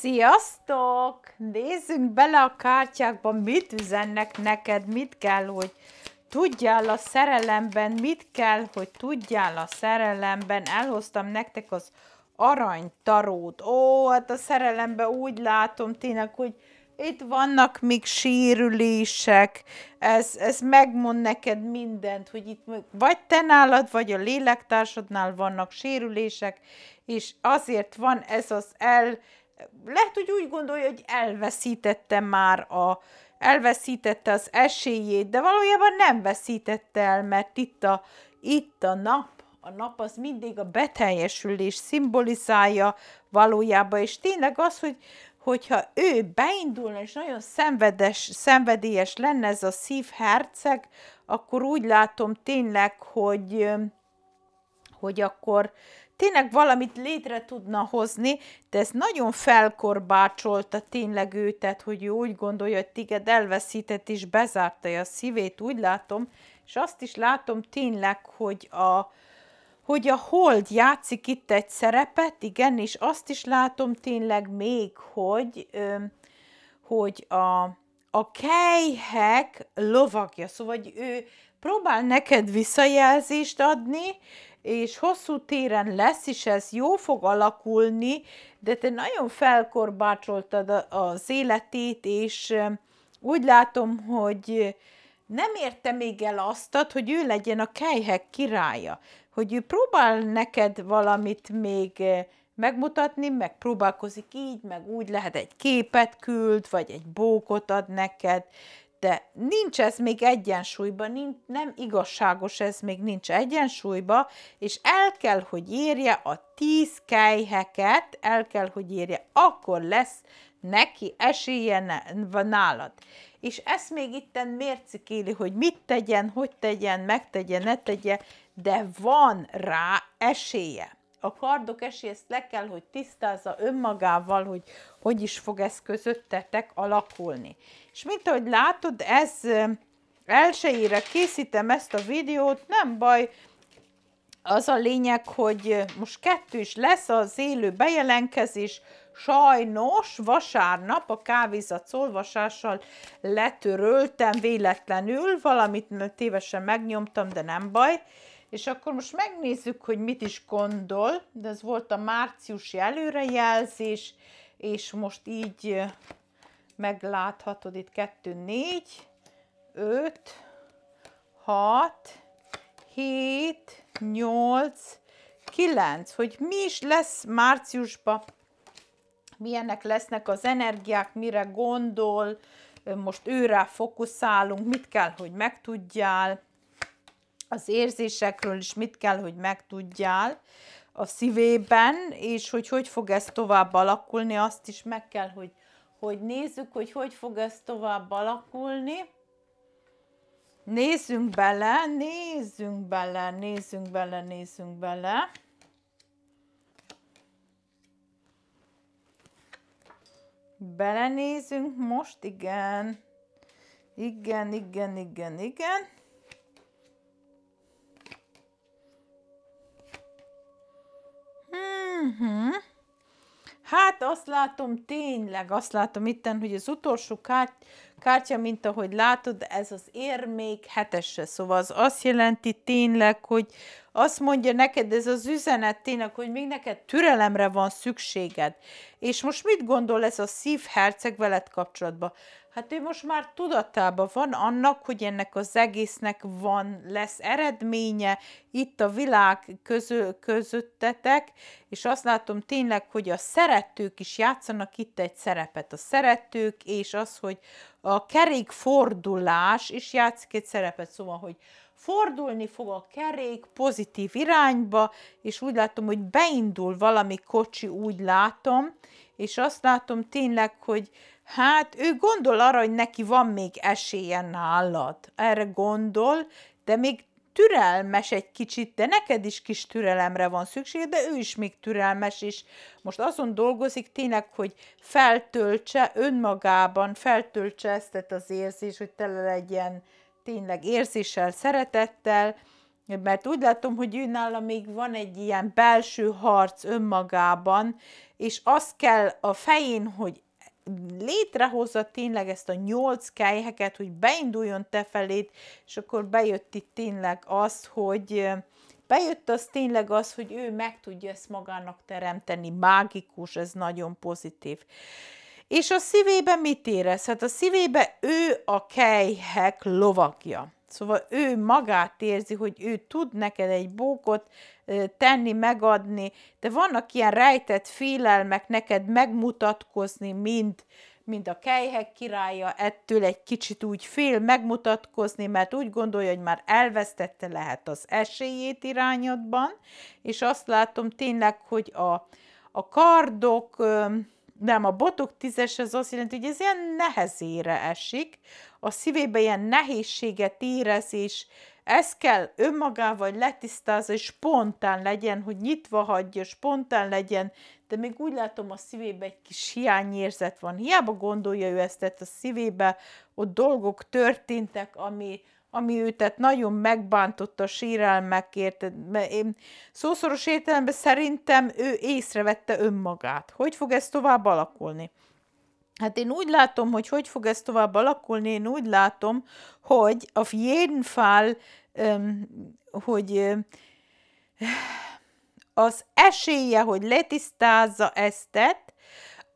Sziasztok! Nézzünk bele a kártyákba, mit üzennek neked, mit kell, hogy tudjál a szerelemben, mit kell, hogy tudjál a szerelemben. Elhoztam nektek az aranytarót. Ó, hát a szerelemben úgy látom tényleg, hogy itt vannak még sérülések, ez, ez megmond neked mindent, hogy itt vagy te nálad, vagy a lélektársadnál vannak sérülések, és azért van ez az el, lehet, hogy úgy gondolja, hogy elveszítette már a, elveszítette az esélyét, de valójában nem veszítette el, mert itt a, itt a nap, a nap az mindig a beteljesülés szimbolizálja valójában, és tényleg az, hogy hogyha ő beindulna, és nagyon szenvedes, szenvedélyes lenne ez a szívherceg, akkor úgy látom tényleg, hogy, hogy akkor tényleg valamit létre tudna hozni, de ez nagyon felkorbácsolta tényleg őt, hogy ő úgy gondolja, hogy téged elveszített és bezárta a szívét, úgy látom, és azt is látom tényleg, hogy a, hogy a hold játszik itt egy szerepet, igen, és azt is látom tényleg még, hogy, ö, hogy a, a kejhek lovagja, szóval hogy ő próbál neked visszajelzést adni, és hosszú téren lesz is ez, jó fog alakulni, de te nagyon felkorbácsoltad az életét, és úgy látom, hogy nem érte még el azt, hogy ő legyen a kejhek királya, hogy ő próbál neked valamit még megmutatni, meg próbálkozik így, meg úgy lehet egy képet küld, vagy egy bókot ad neked, de nincs ez még egyensúlyban, nincs, nem igazságos ez még nincs egyensúlyba, és el kell, hogy érje a tíz kejheket, el kell, hogy érje, akkor lesz neki esélye nálad. És ezt még itten mércikéli, hogy mit tegyen, hogy tegyen, megtegye, ne tegye, de van rá esélye a kardok ezt le kell, hogy tisztázza önmagával, hogy hogy is fog ez közöttetek alakulni. És mint ahogy látod, ez elsőjére készítem ezt a videót, nem baj, az a lényeg, hogy most kettő is lesz az élő bejelentkezés, sajnos vasárnap a kávézat olvasással letöröltem véletlenül, valamit tévesen megnyomtam, de nem baj, és akkor most megnézzük, hogy mit is gondol, de ez volt a márciusi előrejelzés, és most így megláthatod itt 2, 4, 5, 6, 7, 8, 9, hogy mi is lesz márciusban, milyenek lesznek az energiák, mire gondol, most őre fokuszálunk, mit kell, hogy megtudjál, az érzésekről is mit kell, hogy megtudjál a szívében, és hogy hogy fog ez tovább alakulni, azt is meg kell, hogy, hogy nézzük, hogy hogy fog ez tovább alakulni. Nézzünk bele, nézzünk bele, nézzünk bele, nézzünk bele. Belenézünk most, igen. Igen, igen, igen, igen. Uh-huh. Hát azt látom, tényleg azt látom itten, hogy az utolsó kárt, kártya, mint ahogy látod, ez az érmék hetesse. Szóval az azt jelenti tényleg, hogy azt mondja neked ez az üzenet tényleg, hogy még neked türelemre van szükséged. És most mit gondol ez a szívherceg veled kapcsolatban? Hát ő most már tudatában van annak, hogy ennek az egésznek van, lesz eredménye itt a világ közö, közöttetek, és azt látom tényleg, hogy a szeretők is játszanak itt egy szerepet. A szeretők és az, hogy a kerékfordulás is játszik egy szerepet, szóval, hogy fordulni fog a kerék pozitív irányba, és úgy látom, hogy beindul valami kocsi, úgy látom, és azt látom tényleg, hogy hát ő gondol arra, hogy neki van még esélye nálad. Erre gondol, de még türelmes egy kicsit, de neked is kis türelemre van szükség, de ő is még türelmes, és most azon dolgozik tényleg, hogy feltöltse önmagában, feltöltse ezt az érzés, hogy tele legyen tényleg érzéssel, szeretettel, mert úgy látom, hogy ő nála még van egy ilyen belső harc önmagában, és az kell a fején, hogy létrehozza tényleg ezt a nyolc kelyheket, hogy beinduljon te felét, és akkor bejött itt tényleg az, hogy bejött az tényleg az, hogy ő meg tudja ezt magának teremteni, mágikus, ez nagyon pozitív. És a szívébe mit érez? Hát a szívébe ő a kejhek lovagja. Szóval ő magát érzi, hogy ő tud neked egy bókot tenni, megadni, de vannak ilyen rejtett félelmek neked megmutatkozni, mint, mint a kejhek királya, ettől egy kicsit úgy fél megmutatkozni, mert úgy gondolja, hogy már elvesztette lehet az esélyét irányodban, és azt látom tényleg, hogy a, a kardok nem, a botok tízes az azt jelenti, hogy ez ilyen nehezére esik, a szívébe ilyen nehézséget érez, és ez kell önmagával letisztázni, hogy spontán legyen, hogy nyitva hagyja, spontán legyen, de még úgy látom a szívébe egy kis hiányérzet van. Hiába gondolja ő ezt a szívébe, ott dolgok történtek, ami, ami őtet hát nagyon megbántotta a sírelmekért. Én szószoros értelemben szerintem ő észrevette önmagát. Hogy fog ez tovább alakulni? Hát én úgy látom, hogy hogy fog ez tovább alakulni, én úgy látom, hogy a jeden Fall, hogy az esélye, hogy letisztázza eztet,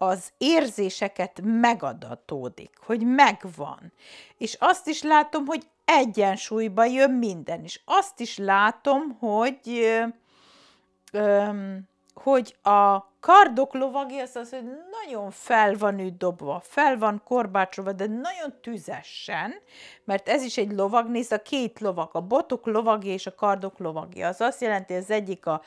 az érzéseket megadatódik, hogy megvan. És azt is látom, hogy egyensúlyba jön minden, és azt is látom, hogy hogy a kardok lovagi az az, hogy nagyon fel van ő dobva, fel van korbácsolva, de nagyon tüzesen, mert ez is egy lovag, nézd, a két lovag, a botok lovagi és a kardok lovagi. Az azt jelenti, hogy az egyik a,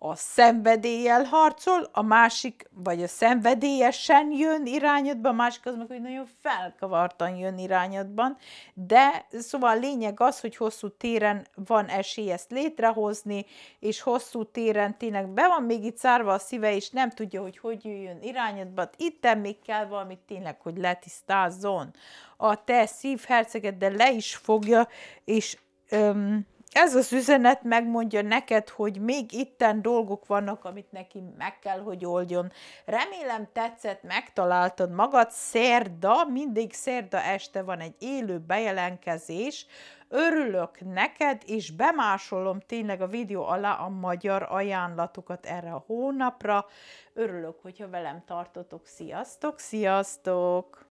a szenvedéllyel harcol, a másik, vagy a szenvedélyesen jön irányodban, a másik az meg hogy nagyon felkavartan jön irányodban, de szóval a lényeg az, hogy hosszú téren van esély ezt létrehozni, és hosszú téren tényleg be van még itt szárva a szíve, és nem tudja, hogy hogy jöjjön irányodban. itt még kell valamit tényleg, hogy letisztázzon a te szívherceget, de le is fogja, és öm, ez az üzenet megmondja neked, hogy még itten dolgok vannak, amit neki meg kell, hogy oldjon. Remélem tetszett, megtaláltad magad. Szerda, mindig szerda este van egy élő bejelentkezés. Örülök neked, és bemásolom tényleg a videó alá a magyar ajánlatokat erre a hónapra. Örülök, hogyha velem tartotok. Sziasztok, sziasztok!